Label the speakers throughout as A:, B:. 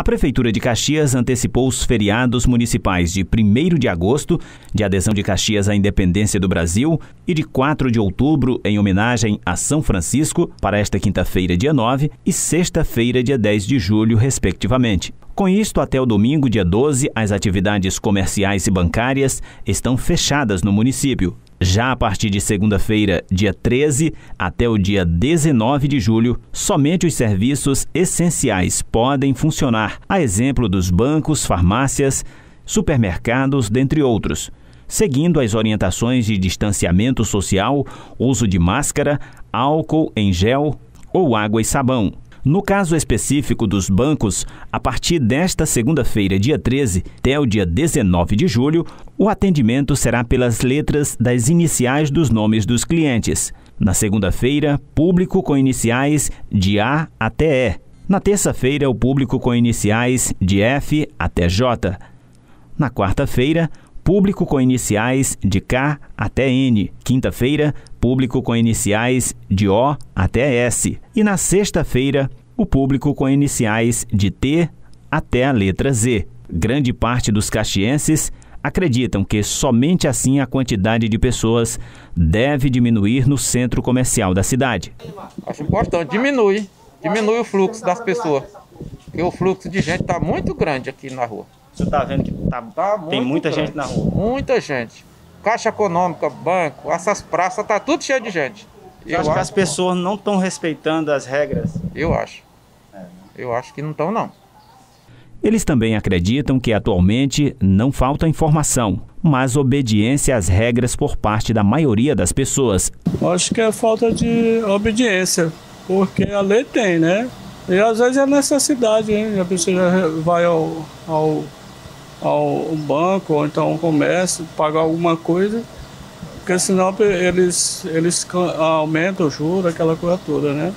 A: A Prefeitura de Caxias antecipou os feriados municipais de 1 de agosto, de adesão de Caxias à independência do Brasil, e de 4 de outubro, em homenagem a São Francisco, para esta quinta-feira, dia 9, e sexta-feira, dia 10 de julho, respectivamente. Com isto, até o domingo, dia 12, as atividades comerciais e bancárias estão fechadas no município. Já a partir de segunda-feira, dia 13, até o dia 19 de julho, somente os serviços essenciais podem funcionar, a exemplo dos bancos, farmácias, supermercados, dentre outros, seguindo as orientações de distanciamento social, uso de máscara, álcool em gel ou água e sabão. No caso específico dos bancos, a partir desta segunda-feira, dia 13, até o dia 19 de julho, o atendimento será pelas letras das iniciais dos nomes dos clientes. Na segunda-feira, público com iniciais de A até E. Na terça-feira, o público com iniciais de F até J. Na quarta-feira, público com iniciais de K até N. Quinta-feira, público com iniciais de O até S. E na sexta-feira, o público com iniciais de T até a letra Z. Grande parte dos caxienses acreditam que somente assim a quantidade de pessoas deve diminuir no centro comercial da cidade.
B: Acho importante, diminui, diminui o fluxo das pessoas, porque o fluxo de gente está muito grande aqui na rua. Você tá vendo que tá, tá tem muita grande. gente na rua. Muita gente. Caixa econômica, banco, essas praças, tá tudo cheio de gente. Eu, eu acho, acho, que as pessoas não estão respeitando as regras. Eu acho. É. Eu acho que não estão, não.
A: Eles também acreditam que atualmente não falta informação, mas obediência às regras por parte da maioria das pessoas.
C: Acho que é falta de obediência, porque a lei tem, né? E às vezes é necessidade, hein? A pessoa vai ao, ao ao banco ou então ao comércio, pagar alguma coisa, porque senão eles, eles aumentam o juro, aquela coisa toda, né?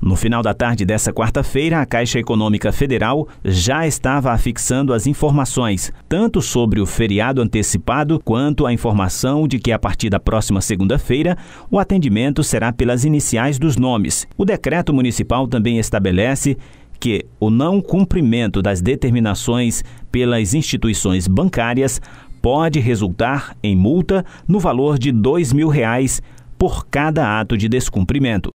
A: No final da tarde dessa quarta-feira, a Caixa Econômica Federal já estava afixando as informações, tanto sobre o feriado antecipado, quanto a informação de que a partir da próxima segunda-feira o atendimento será pelas iniciais dos nomes. O decreto municipal também estabelece que o não cumprimento das determinações pelas instituições bancárias pode resultar em multa no valor de R$ 2.000 por cada ato de descumprimento.